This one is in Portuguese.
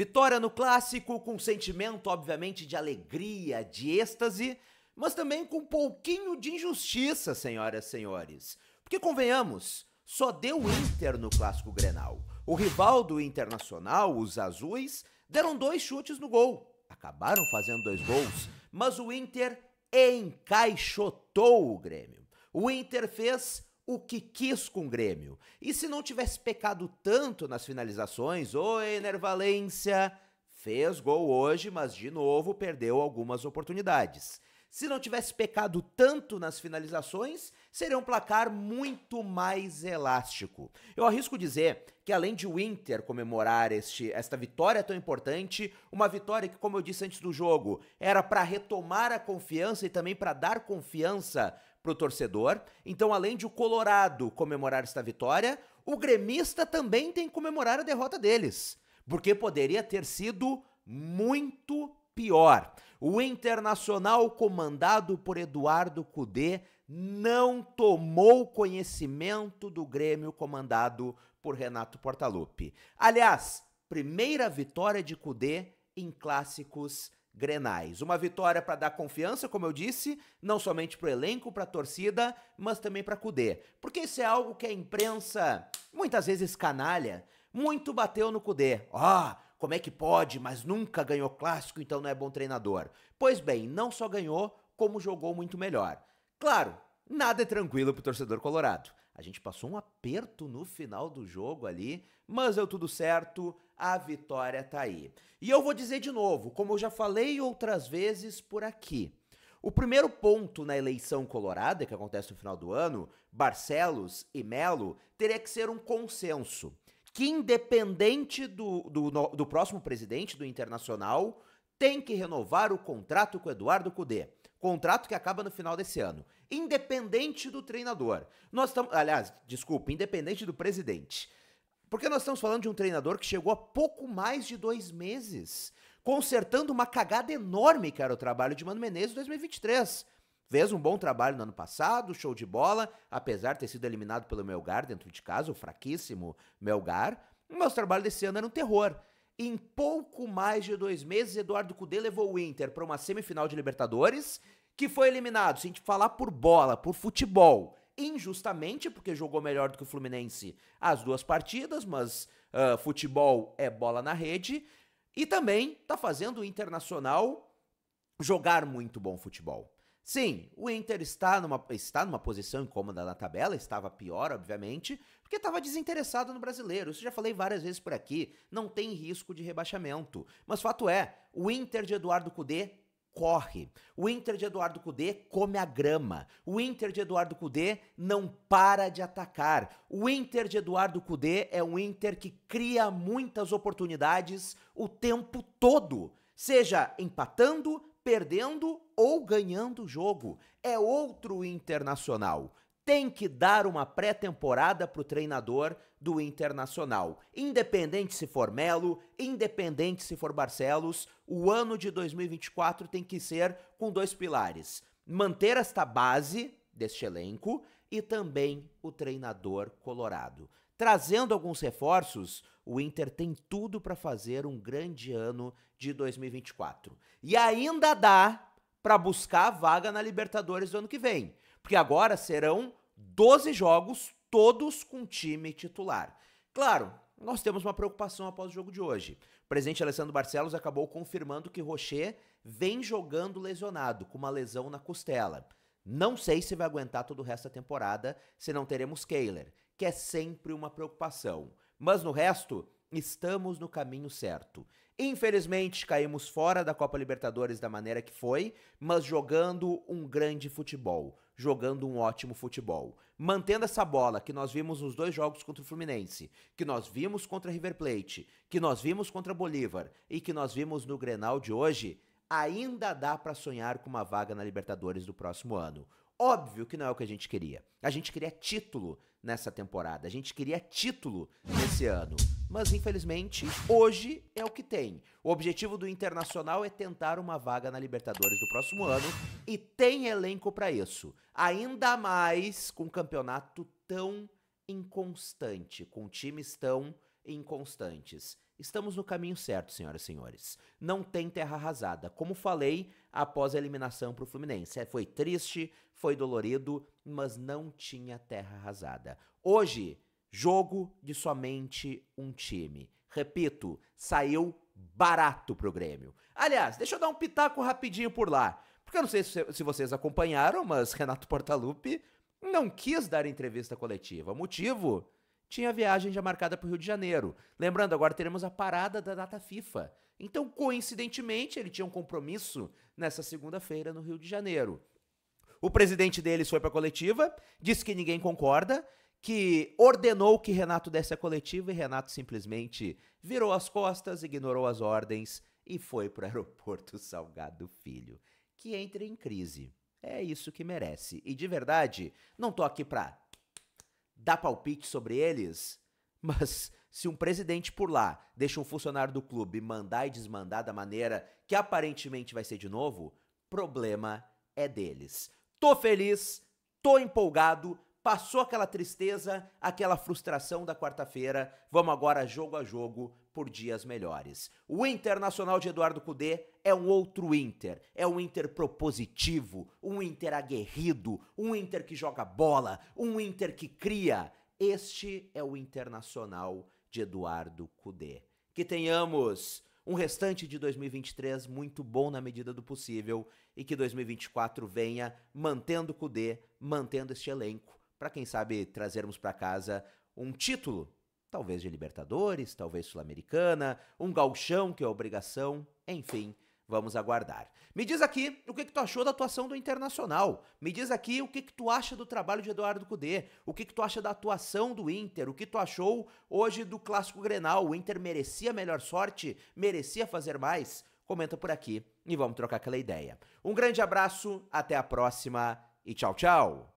Vitória no clássico com sentimento, obviamente, de alegria, de êxtase, mas também com um pouquinho de injustiça, senhoras e senhores. Porque convenhamos, só deu Inter no clássico Grenal. O rival do Internacional, os azuis, deram dois chutes no gol. Acabaram fazendo dois gols, mas o Inter encaixotou o Grêmio. O Inter fez o que quis com o Grêmio. E se não tivesse pecado tanto nas finalizações, o Enervalência fez gol hoje, mas de novo perdeu algumas oportunidades. Se não tivesse pecado tanto nas finalizações, seria um placar muito mais elástico. Eu arrisco dizer que além de o Inter comemorar este, esta vitória tão importante, uma vitória que, como eu disse antes do jogo, era para retomar a confiança e também para dar confiança para o torcedor. Então, além de o Colorado comemorar esta vitória, o gremista também tem que comemorar a derrota deles, porque poderia ter sido muito pior. O Internacional comandado por Eduardo Cudê não tomou conhecimento do Grêmio comandado por Renato Portaluppi. Aliás, primeira vitória de Cudê em clássicos grenais. Uma vitória para dar confiança, como eu disse, não somente para o elenco, para a torcida, mas também para Cudê. Porque isso é algo que a imprensa, muitas vezes canalha, muito bateu no Cudê. Ah, como é que pode, mas nunca ganhou clássico, então não é bom treinador. Pois bem, não só ganhou, como jogou muito melhor. Claro, nada é tranquilo para o torcedor colorado. A gente passou um aperto no final do jogo ali, mas deu tudo certo a vitória tá aí. E eu vou dizer de novo, como eu já falei outras vezes por aqui. O primeiro ponto na eleição colorada, que acontece no final do ano, Barcelos e Melo, teria que ser um consenso. Que, independente do, do, do próximo presidente do Internacional, tem que renovar o contrato com Eduardo Cudê. Contrato que acaba no final desse ano. Independente do treinador. Nós estamos. Aliás, desculpa, independente do presidente. Porque nós estamos falando de um treinador que chegou há pouco mais de dois meses, consertando uma cagada enorme que era o trabalho de Mano Menezes em 2023. Fez um bom trabalho no ano passado, show de bola, apesar de ter sido eliminado pelo Melgar dentro de casa, o fraquíssimo Melgar. Mas o trabalho desse ano era um terror. Em pouco mais de dois meses, Eduardo Cudê levou o Inter para uma semifinal de Libertadores, que foi eliminado, se a gente falar por bola, por futebol, injustamente, porque jogou melhor do que o Fluminense as duas partidas, mas uh, futebol é bola na rede. E também está fazendo o Internacional jogar muito bom futebol. Sim, o Inter está numa, está numa posição incômoda na tabela, estava pior, obviamente, porque estava desinteressado no brasileiro. Isso já falei várias vezes por aqui, não tem risco de rebaixamento. Mas fato é, o Inter de Eduardo Cudê corre. O Inter de Eduardo Cudê come a grama. O Inter de Eduardo Cudê não para de atacar. O Inter de Eduardo Cudê é um Inter que cria muitas oportunidades o tempo todo, seja empatando, perdendo ou ganhando o jogo. É outro internacional tem que dar uma pré-temporada para o treinador do Internacional. Independente se for Melo, independente se for Barcelos, o ano de 2024 tem que ser com dois pilares: manter esta base deste elenco e também o treinador colorado. Trazendo alguns reforços, o Inter tem tudo para fazer um grande ano de 2024. E ainda dá para buscar a vaga na Libertadores do ano que vem porque agora serão 12 jogos, todos com time titular. Claro, nós temos uma preocupação após o jogo de hoje. O presidente Alessandro Barcelos acabou confirmando que Rocher vem jogando lesionado, com uma lesão na costela. Não sei se vai aguentar todo o resto da temporada, se não teremos Kehler, que é sempre uma preocupação. Mas no resto, estamos no caminho certo. Infelizmente, caímos fora da Copa Libertadores da maneira que foi, mas jogando um grande futebol jogando um ótimo futebol. Mantendo essa bola que nós vimos nos dois jogos contra o Fluminense, que nós vimos contra River Plate, que nós vimos contra Bolívar e que nós vimos no Grenal de hoje, ainda dá para sonhar com uma vaga na Libertadores do próximo ano. Óbvio que não é o que a gente queria. A gente queria título nessa temporada. A gente queria título nesse ano, mas infelizmente hoje é o que tem. O objetivo do Internacional é tentar uma vaga na Libertadores do próximo ano e tem elenco para isso. Ainda mais com um campeonato tão inconstante, com times tão inconstantes. Estamos no caminho certo, senhoras e senhores. Não tem terra arrasada. Como falei, após a eliminação para o Fluminense. É, foi triste, foi dolorido, mas não tinha terra arrasada. Hoje, jogo de somente um time. Repito, saiu barato pro Grêmio. Aliás, deixa eu dar um pitaco rapidinho por lá. Porque eu não sei se, se vocês acompanharam, mas Renato Portaluppi não quis dar entrevista coletiva. O motivo? Tinha viagem já marcada para o Rio de Janeiro. Lembrando, agora teremos a parada da data FIFA. Então, coincidentemente, ele tinha um compromisso nessa segunda-feira no Rio de Janeiro. O presidente deles foi para a coletiva, disse que ninguém concorda, que ordenou que Renato desse a coletiva e Renato simplesmente virou as costas, ignorou as ordens e foi para o aeroporto Salgado Filho, que entra em crise. É isso que merece. E de verdade, não tô aqui para dar palpite sobre eles, mas se um presidente por lá deixa um funcionário do clube mandar e desmandar da maneira que aparentemente vai ser de novo, problema é deles. Tô feliz, tô empolgado, passou aquela tristeza, aquela frustração da quarta-feira. Vamos agora jogo a jogo por dias melhores. O Internacional de Eduardo Cudê é um outro Inter, é um Inter propositivo, um Inter aguerrido, um Inter que joga bola, um Inter que cria. Este é o Internacional de Eduardo Cudê. Que tenhamos um restante de 2023 muito bom na medida do possível e que 2024 venha mantendo o Cudê, mantendo este elenco, para quem sabe trazermos para casa um título, talvez de Libertadores, talvez Sul-Americana, um galchão que é obrigação, enfim Vamos aguardar. Me diz aqui o que, que tu achou da atuação do Internacional. Me diz aqui o que, que tu acha do trabalho de Eduardo Cudê. O que, que tu acha da atuação do Inter. O que tu achou hoje do Clássico Grenal. O Inter merecia melhor sorte? Merecia fazer mais? Comenta por aqui e vamos trocar aquela ideia. Um grande abraço, até a próxima e tchau, tchau!